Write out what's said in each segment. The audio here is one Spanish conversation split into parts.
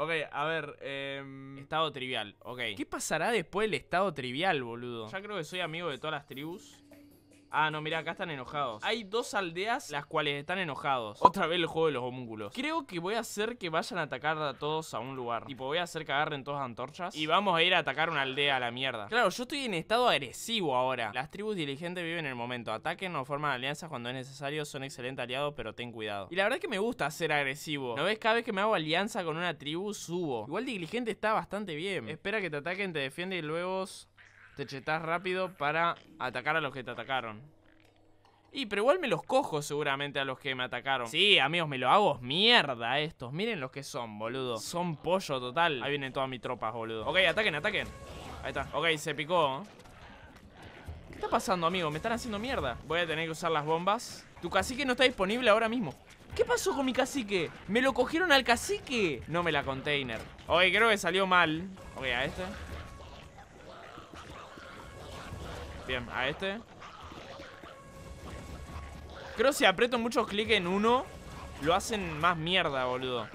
Ok, a ver. Em, estado trivial, ok. ¿Qué pasará después del estado trivial, boludo? Ya creo que soy amigo de todas las tribus. Ah, no, mira, acá están enojados. Hay dos aldeas las cuales están enojados. Otra vez el juego de los homúnculos. Creo que voy a hacer que vayan a atacar a todos a un lugar. Tipo, voy a hacer que agarren todas antorchas y vamos a ir a atacar una aldea a la mierda. Claro, yo estoy en estado agresivo ahora. Las tribus diligentes viven en el momento. Ataquen o forman alianzas cuando es necesario. Son excelentes aliados, pero ten cuidado. Y la verdad es que me gusta ser agresivo. ¿No ves? Cada vez que me hago alianza con una tribu, subo. Igual diligente está bastante bien. Espera que te ataquen, te defiende y luego te chetás rápido para atacar a los que te atacaron. Y, pero igual me los cojo seguramente a los que me atacaron. Sí, amigos, me lo hago mierda estos. Miren los que son, boludo. Son pollo total. Ahí vienen todas mis tropas, boludo. Ok, ataquen, ataquen. Ahí está. Ok, se picó. ¿Qué está pasando, amigo? Me están haciendo mierda. Voy a tener que usar las bombas. Tu cacique no está disponible ahora mismo. ¿Qué pasó con mi cacique? ¿Me lo cogieron al cacique? No me la container. Ok, creo que salió mal. Ok, a este. Bien, a este Creo si aprieto muchos clics en uno Lo hacen más mierda, boludo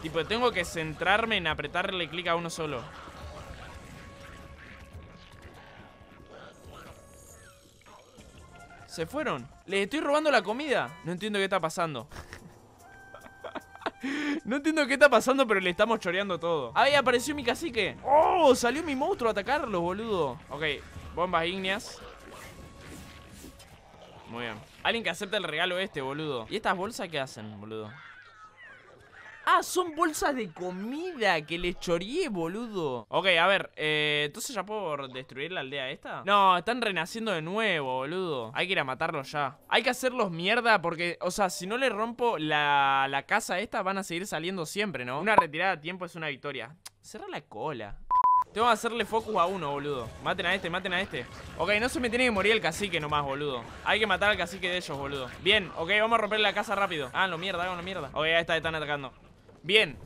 Tipo, tengo que centrarme en apretarle clic a uno solo Se fueron Les estoy robando la comida No entiendo qué está pasando no entiendo qué está pasando, pero le estamos choreando todo. Ahí apareció mi cacique. ¡Oh! Salió mi monstruo a atacarlos, boludo. Ok, Bombas ígneas. Muy bien. Alguien que acepte el regalo este, boludo. ¿Y estas bolsas qué hacen, boludo? Ah, son bolsas de comida que le choreé, boludo. Ok, a ver, eh, entonces ya puedo destruir la aldea esta. No, están renaciendo de nuevo, boludo. Hay que ir a matarlos ya. Hay que hacerlos mierda porque, o sea, si no le rompo la, la casa esta, van a seguir saliendo siempre, ¿no? Una retirada a tiempo es una victoria. Cerra la cola. Tengo que hacerle focus a uno, boludo Maten a este, maten a este Ok, no se me tiene que morir el cacique nomás, boludo Hay que matar al cacique de ellos, boludo Bien, ok, vamos a romper la casa rápido Ah, no, mierda, hagan mierda Ok, ahí está, están atacando Bien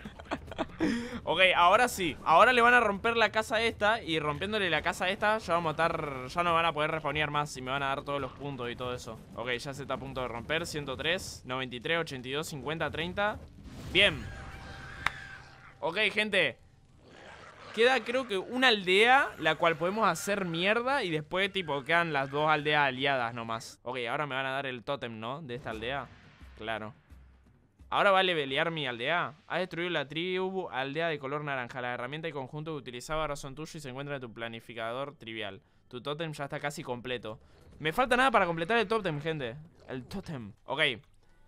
Ok, ahora sí Ahora le van a romper la casa esta Y rompiéndole la casa esta Ya vamos a estar... Ya no van a poder respawnear más Y me van a dar todos los puntos y todo eso Ok, ya se está a punto de romper 103, 93, 82, 50, 30 Bien Ok, gente queda creo que una aldea, la cual podemos hacer mierda y después tipo quedan las dos aldeas aliadas nomás. Ok, ahora me van a dar el tótem, ¿no? De esta aldea. Claro. Ahora vale pelear mi aldea. Ha destruido la tribu aldea de color naranja. La herramienta y conjunto que utilizaba razón tuyo y se encuentra en tu planificador trivial. Tu tótem ya está casi completo. Me falta nada para completar el tótem, gente. El tótem. Ok,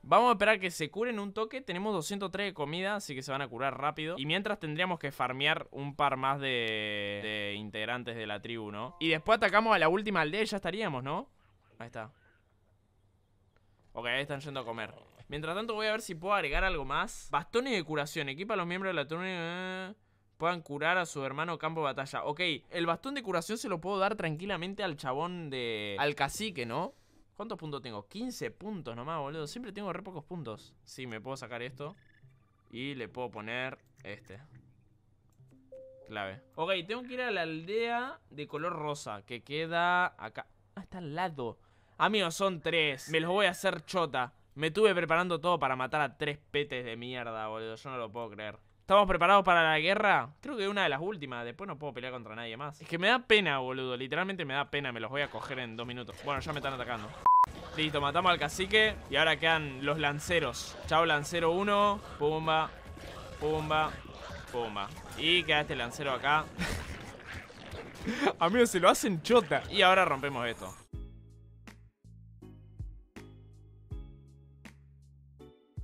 Vamos a esperar que se curen un toque. Tenemos 203 de comida, así que se van a curar rápido. Y mientras tendríamos que farmear un par más de, de integrantes de la tribu, ¿no? Y después atacamos a la última aldea y ya estaríamos, ¿no? Ahí está. Ok, ahí están yendo a comer. Mientras tanto voy a ver si puedo agregar algo más. Bastones de curación. Equipa a los miembros de la tribu eh, puedan curar a su hermano campo de batalla. Ok, el bastón de curación se lo puedo dar tranquilamente al chabón de... Al cacique, ¿no? ¿Cuántos puntos tengo? 15 puntos nomás, boludo. Siempre tengo re pocos puntos. Sí, me puedo sacar esto. Y le puedo poner este. Clave. Ok, tengo que ir a la aldea de color rosa. Que queda acá. Ah, está al lado. Amigos, son tres. Me los voy a hacer chota. Me tuve preparando todo para matar a tres petes de mierda, boludo. Yo no lo puedo creer. ¿Estamos preparados para la guerra? Creo que una de las últimas. Después no puedo pelear contra nadie más. Es que me da pena, boludo. Literalmente me da pena. Me los voy a coger en dos minutos. Bueno, ya me están atacando. Listo, matamos al cacique. Y ahora quedan los lanceros. Chao, lancero 1. Pumba. Pumba. Pumba. Y queda este lancero acá. Amigos, se lo hacen chota. Y ahora rompemos esto.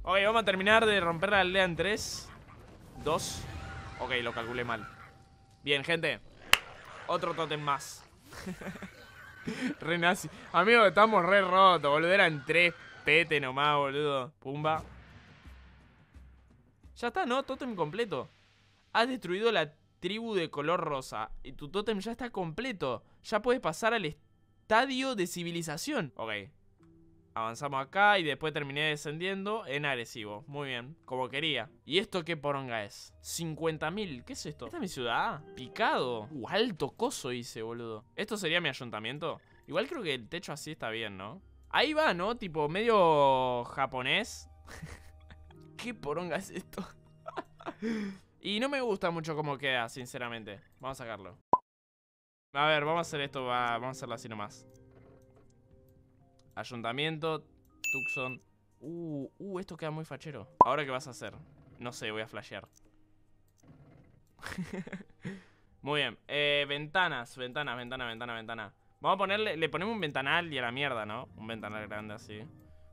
Ok, vamos a terminar de romper la aldea en 3, 2. Ok, lo calculé mal. Bien, gente. Otro totem más. nazi. Amigo, estamos re rotos, boludo. Eran tres pete nomás, boludo. Pumba. Ya está, ¿no? Totem completo. Has destruido la tribu de color rosa. Y tu tótem ya está completo. Ya puedes pasar al estadio de civilización. Ok, Avanzamos acá y después terminé descendiendo en agresivo. Muy bien, como quería. ¿Y esto qué poronga es? 50.000, ¿qué es esto? ¿Esta es mi ciudad? Picado. Uh, alto coso hice, boludo. ¿Esto sería mi ayuntamiento? Igual creo que el techo así está bien, ¿no? Ahí va, ¿no? Tipo, medio japonés. ¿Qué poronga es esto? y no me gusta mucho cómo queda, sinceramente. Vamos a sacarlo. A ver, vamos a hacer esto, vamos a hacerlo así nomás. Ayuntamiento, Tucson. Uh, uh, esto queda muy fachero. ¿Ahora qué vas a hacer? No sé, voy a flashear. muy bien. Eh, ventanas, ventanas, ventanas, ventana, ventana, ventana. Vamos a ponerle, le ponemos un ventanal y a la mierda, ¿no? Un ventanal grande así.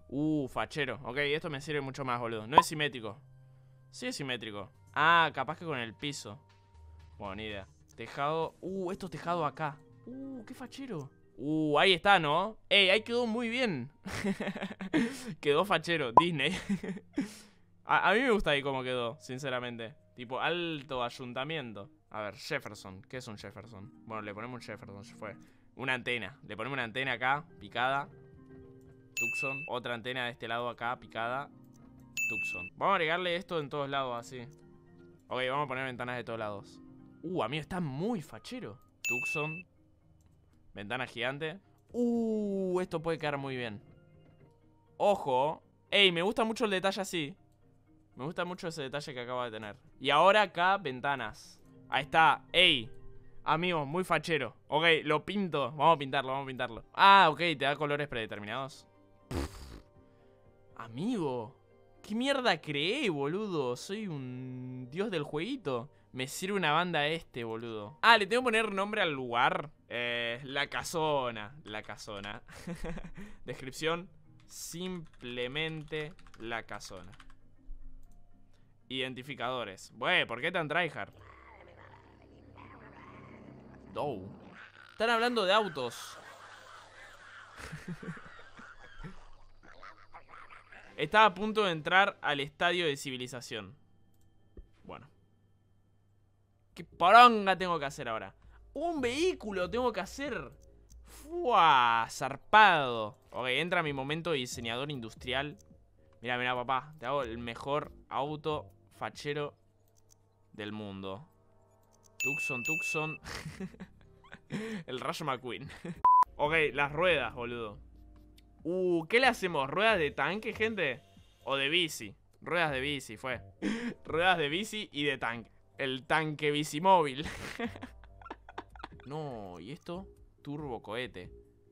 Uh, fachero. Ok, esto me sirve mucho más, boludo. No es simétrico. Sí es simétrico. Ah, capaz que con el piso. Bueno, idea. Tejado. Uh, es tejado acá. Uh, qué fachero. Uh, ahí está, ¿no? Ey, ahí quedó muy bien. quedó fachero, Disney. a, mí me gusta ahí cómo quedó, sinceramente. Tipo, alto ayuntamiento. A ver, Jefferson. ¿Qué es un Jefferson? Bueno, le ponemos un Jefferson, se fue. Una antena. Le ponemos una antena acá, picada. Tucson. Otra antena de este lado acá, picada. Tucson. Vamos a agregarle esto en todos lados, así. Ok, vamos a poner ventanas de todos lados. Uh, amigo, está muy fachero. Tucson, Ventana gigante. Uh, esto puede quedar muy bien. Ojo. Ey, me gusta mucho el detalle así. Me gusta mucho ese detalle que acaba de tener. Y ahora acá, ventanas. Ahí está. Ey. Amigo, muy fachero. Ok, lo pinto. Vamos a pintarlo, vamos a pintarlo. Ah, ok, te da colores predeterminados. Amigo. ¿Qué mierda creé, boludo? Soy un dios del jueguito. Me sirve una banda este, boludo. Ah, le tengo que poner nombre al lugar. Eh, la casona. La casona. Descripción. Simplemente la casona. Identificadores. Güey, ¿por qué tan tryhard? Dow. Están hablando de autos. Estaba a punto de entrar al estadio de civilización. Bueno. ¿Qué poronga tengo que hacer ahora? Un vehículo tengo que hacer. ¡Fua! Zarpado. Ok, entra mi momento de diseñador industrial. Mira, mira, papá. Te hago el mejor auto fachero del mundo. Tucson, Tucson. el Rayo McQueen. ok, las ruedas, boludo. Uh, ¿qué le hacemos? ¿Ruedas de tanque, gente? ¿O de bici? Ruedas de bici, fue. ruedas de bici y de tanque el tanque bicimóvil. no, ¿y esto? Turbo cohete.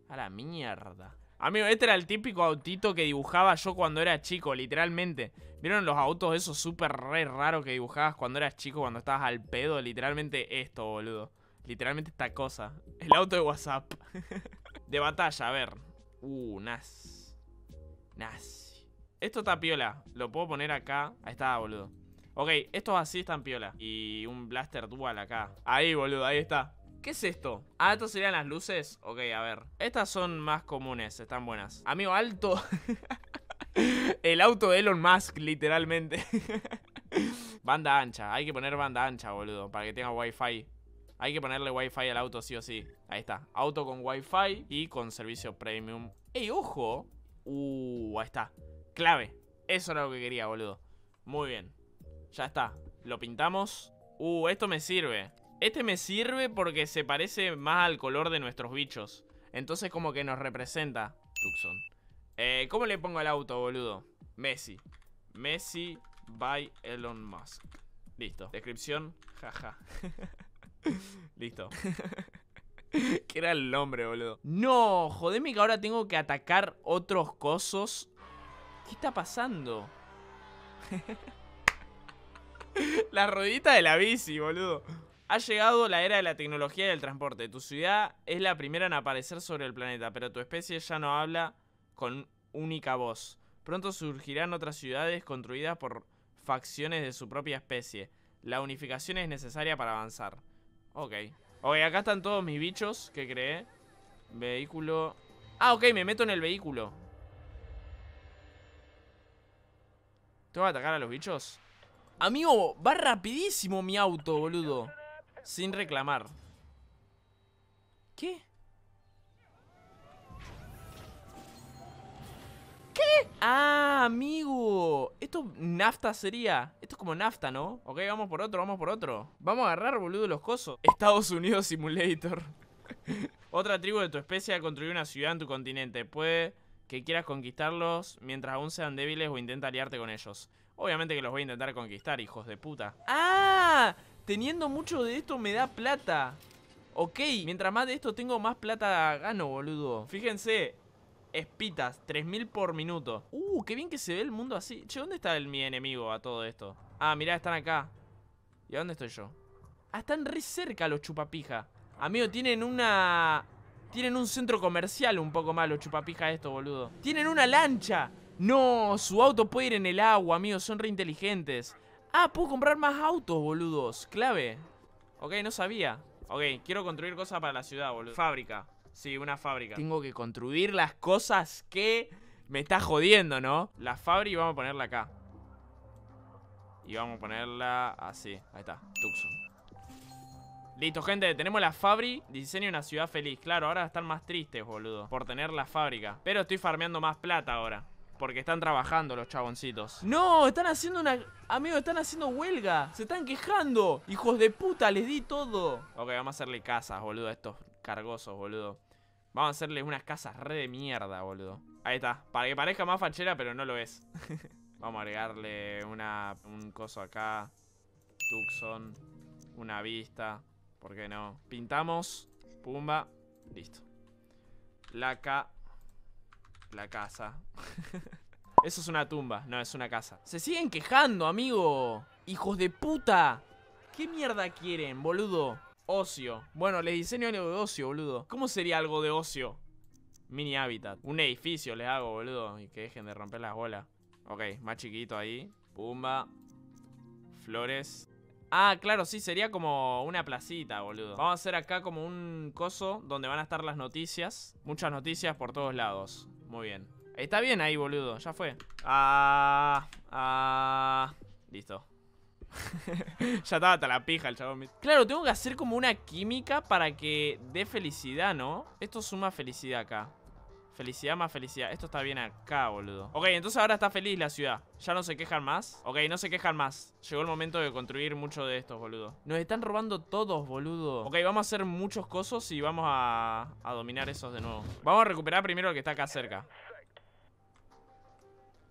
A la mierda. Amigo, este era el típico autito que dibujaba yo cuando era chico, literalmente. ¿Vieron los autos esos súper re raros que dibujabas cuando eras chico, cuando estabas al pedo? Literalmente esto, boludo. Literalmente esta cosa. El auto de WhatsApp. de batalla, a ver. Uh, Nas. Nas. Esto está piola. Lo puedo poner acá. Ahí está, boludo. Ok, estos así están piola. Y un blaster dual acá. Ahí, boludo, ahí está. ¿Qué es esto? Ah, ¿estas serían las luces? Ok, a ver. Estas son más comunes, están buenas. Amigo, alto. El auto de Elon Musk, literalmente. banda ancha. Hay que poner banda ancha, boludo, para que tenga wifi. Hay que ponerle wifi al auto sí o sí. Ahí está. Auto con wifi y con servicio premium. ¡Ey, ojo! Uh, ahí está. Clave. Eso era lo que quería, boludo. Muy bien. Ya está, lo pintamos Uh, esto me sirve Este me sirve porque se parece más al color de nuestros bichos Entonces como que nos representa Tucson eh, ¿Cómo le pongo el auto, boludo? Messi Messi by Elon Musk Listo, descripción, jaja Listo ¿Qué era el nombre, boludo No, jodeme que ahora tengo que atacar otros cosos ¿Qué está pasando? La ruedita de la bici, boludo. Ha llegado la era de la tecnología y del transporte. Tu ciudad es la primera en aparecer sobre el planeta, pero tu especie ya no habla con única voz. Pronto surgirán otras ciudades construidas por facciones de su propia especie. La unificación es necesaria para avanzar. Ok. Ok, acá están todos mis bichos ¿Qué creé. Vehículo. Ah, ok, me meto en el vehículo. ¿Tengo a atacar a los bichos? Amigo, va rapidísimo mi auto, boludo. Sin reclamar. ¿Qué? ¿Qué? Ah, amigo. Esto nafta sería. Esto es como nafta, ¿no? Ok, vamos por otro, vamos por otro. Vamos a agarrar, boludo, los cosos. Estados Unidos Simulator. Otra tribu de tu especie ha construido una ciudad en tu continente. Puede que quieras conquistarlos mientras aún sean débiles o intenta aliarte con ellos. Obviamente que los voy a intentar conquistar, hijos de puta. ¡Ah! Teniendo mucho de esto me da plata. Ok, mientras más de esto tengo, más plata gano, boludo. Fíjense, espitas, 3000 por minuto. Uh, qué bien que se ve el mundo así. Che, ¿dónde está el, mi enemigo a todo esto? Ah, mirá, están acá. ¿Y a dónde estoy yo? Ah, están re cerca los chupapija. Amigo, tienen una... Tienen un centro comercial un poco malo, chupapija esto, boludo. Tienen una lancha. No, su auto puede ir en el agua, amigos. Son re inteligentes. Ah, puedo comprar más autos, boludos. Clave. Ok, no sabía. Ok, quiero construir cosas para la ciudad, boludo. Fábrica. Sí, una fábrica. Tengo que construir las cosas que me está jodiendo, ¿no? La fábrica vamos a ponerla acá. Y vamos a ponerla así. Ahí está, Tucson. Listo, gente, tenemos la fábrica diseño una ciudad feliz. Claro, ahora están más tristes, boludo, por tener la fábrica. Pero estoy farmeando más plata ahora. Porque están trabajando los chaboncitos. No, están haciendo una... Amigo, están haciendo huelga. Se están quejando. Hijos de puta, les di todo. Ok, vamos a hacerle casas, boludo, a estos cargosos, boludo. Vamos a hacerle unas casas re de mierda, boludo. Ahí está. Para que parezca más fachera, pero no lo es. Vamos a agregarle una, un coso acá. Tucson. Una vista. ¿Por qué no? Pintamos. Pumba. Listo. Placa la casa. Eso es una tumba, no, es una casa. Se siguen quejando, amigo. Hijos de puta. ¿Qué mierda quieren, boludo? Ocio. Bueno, les diseño algo de ocio, boludo. ¿Cómo sería algo de ocio? Mini hábitat. Un edificio les hago, boludo. Y que dejen de romper las bolas. Ok, más chiquito ahí. Pumba. Flores. Ah, claro, sí, sería como una placita, boludo. Vamos a hacer acá como un coso donde van a estar las noticias. Muchas noticias por todos lados. Muy bien. Está bien ahí, boludo. Ya fue. Ah, ah, listo. ya estaba hasta la pija el chabón. Claro, tengo que hacer como una química para que dé felicidad, ¿no? Esto suma felicidad acá. Felicidad más felicidad. Esto está bien acá, boludo. Ok, entonces ahora está feliz la ciudad. Ya no se quejan más. Ok, no se quejan más. Llegó el momento de construir mucho de estos, boludo. Nos están robando todos, boludo. Ok, vamos a hacer muchos cosos y vamos a, dominar esos de nuevo. Vamos a recuperar primero el que está acá cerca.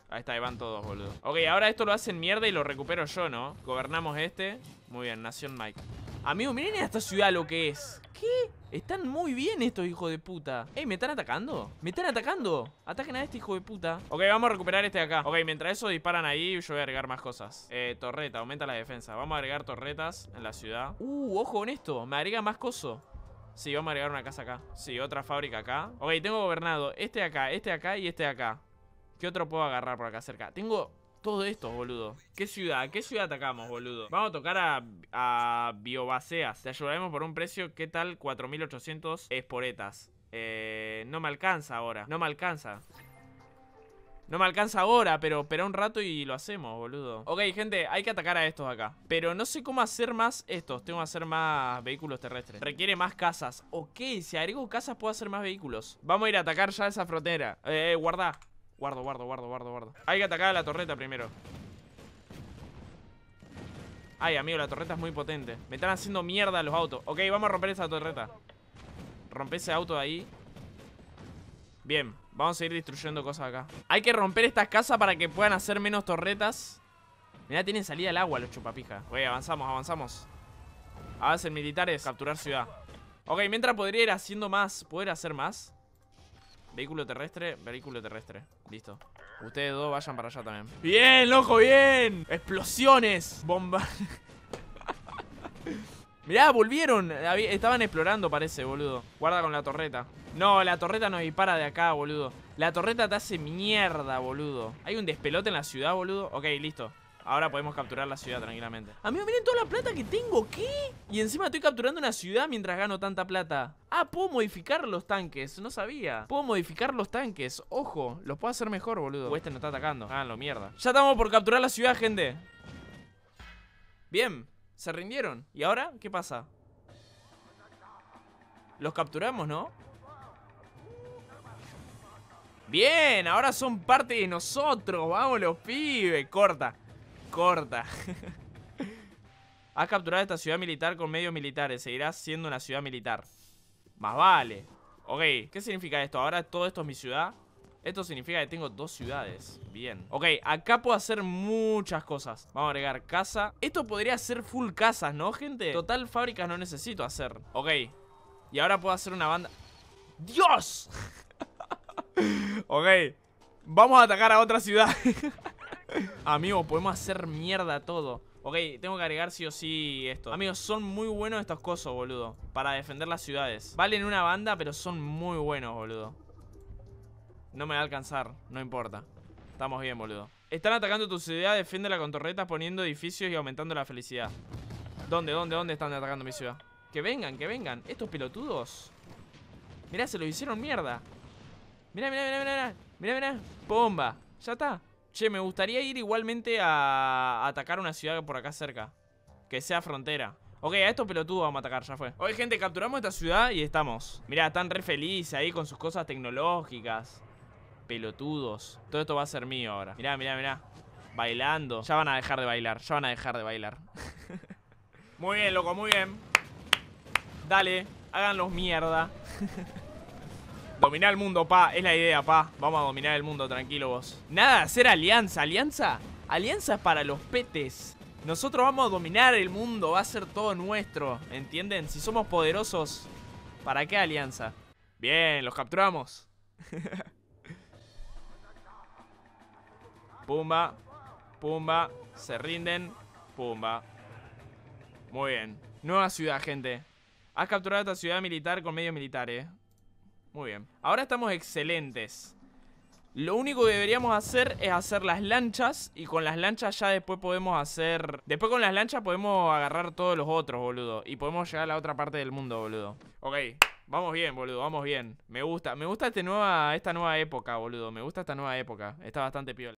Ahí está, ahí van todos, boludo. Ok, ahora esto lo hacen mierda y lo recupero yo, ¿no? Gobernamos este. Muy bien, Nación Mike. Amigo, miren esta ciudad lo que es. ¿Qué? Están muy bien estos hijos de puta Ey, ¿me están atacando? ¿Me están atacando? Ataquen a este hijo de puta Ok, vamos a recuperar este de acá Ok, mientras eso disparan ahí Yo voy a agregar más cosas Eh, torreta, aumenta la defensa Vamos a agregar torretas en la ciudad Uh, ojo con esto Me agrega más coso Sí, vamos a agregar una casa acá Sí, otra fábrica acá Ok, tengo gobernado Este de acá, este de acá y este de acá ¿Qué otro puedo agarrar por acá cerca? Tengo de estos, boludo. ¿Qué ciudad? ¿Qué ciudad atacamos, boludo? Vamos a tocar a, a Biobaseas. Te ayudaremos por un precio, ¿qué tal? 4.800 esporetas. Eh, no me alcanza ahora. No me alcanza. No me alcanza ahora, pero espera un rato y lo hacemos, boludo. Ok, gente, hay que atacar a estos acá. Pero no sé cómo hacer más estos. Tengo que hacer más vehículos terrestres. Requiere más casas. Ok, si agrego casas puedo hacer más vehículos. Vamos a ir a atacar ya esa frontera. Eh, eh guarda. Guardo, guardo, guardo, guardo, guardo. Hay que atacar a la torreta primero. Ay, amigo, la torreta es muy potente. Me están haciendo mierda los autos. Ok, vamos a romper esa torreta. Rompe ese auto de ahí. Bien, vamos a ir destruyendo cosas acá. Hay que romper estas casas para que puedan hacer menos torretas. Mira, tienen salida al agua los chupapijas. Oye, avanzamos, avanzamos. Avancen militares, capturar ciudad. Ok, mientras podría ir haciendo más. ¿Poder hacer más? Vehículo terrestre, vehículo terrestre Listo Ustedes dos vayan para allá también ¡Bien, loco, bien! ¡Explosiones! Bomba Mirá, volvieron Estaban explorando, parece, boludo Guarda con la torreta No, la torreta nos dispara de acá, boludo La torreta te hace mierda, boludo Hay un despelote en la ciudad, boludo Ok, listo Ahora podemos capturar la ciudad tranquilamente. Amigo, miren toda la plata que tengo. ¿Qué? Y encima estoy capturando una ciudad mientras gano tanta plata. Ah, puedo modificar los tanques. No sabía. Puedo modificar los tanques. Ojo, los puedo hacer mejor, boludo. O pues este no está atacando. Ah, lo mierda. Ya estamos por capturar la ciudad, gente. Bien. Se rindieron. ¿Y ahora qué pasa? Los capturamos, ¿no? Bien, ahora son parte de nosotros. Vamos los pibes. Corta corta. Has capturado esta ciudad militar con medios militares. Seguirás siendo una ciudad militar. Más vale. Ok, ¿qué significa esto? Ahora todo esto es mi ciudad. Esto significa que tengo dos ciudades Bien Ok, acá puedo hacer muchas cosas Vamos a agregar casa Esto podría ser full casas, ¿no, gente? Total, fábricas no necesito hacer Ok Y ahora puedo hacer una banda ¡Dios! ok Vamos a atacar a otra ciudad Amigo, podemos hacer mierda todo. Ok, tengo que agregar sí o sí esto. Amigos, son muy buenos estos cosos, boludo. Para defender las ciudades. Valen una banda, pero son muy buenos, boludo. No me va a alcanzar, no importa. Estamos bien, boludo. Están atacando tu ciudad, defiéndela con torretas, poniendo edificios y aumentando la felicidad. ¿Dónde, dónde, dónde están atacando mi ciudad? Que vengan, que vengan. Estos pelotudos. Mirá, se lo hicieron mierda. mira, mira, mira, mirá. Mirá, mirá. Bomba. Ya está me gustaría ir igualmente a, atacar una ciudad por acá cerca. Que sea frontera. Ok, a estos pelotudos vamos a atacar, ya fue. Oye, gente, capturamos esta ciudad y estamos. Mirá, están re felices ahí con sus cosas tecnológicas. Pelotudos. Todo esto va a ser mío ahora. Mirá, mirá, mirá. Bailando. Ya van a dejar de bailar, ya van a dejar de bailar. muy bien, loco, muy bien. Dale, háganlos mierda. Dominar el mundo, pa. Es la idea, pa. Vamos a dominar el mundo, tranquilo vos. Nada, hacer alianza. ¿Alianza? Alianza es para los petes. Nosotros vamos a dominar el mundo. Va a ser todo nuestro. ¿Entienden? Si somos poderosos, ¿para qué alianza? Bien, los capturamos. Pumba. Pumba. Se rinden. Pumba. Muy bien. Nueva ciudad, gente. Has capturado esta ciudad militar con medio militar, eh. Muy bien. Ahora estamos excelentes. Lo único que deberíamos hacer es hacer las lanchas y con las lanchas ya después podemos hacer... Después con las lanchas podemos agarrar todos los otros, boludo. Y podemos llegar a la otra parte del mundo, boludo. Ok, vamos bien, boludo, vamos bien. Me gusta, me gusta este nueva, esta nueva época, boludo. Me gusta esta nueva época. Está bastante piola.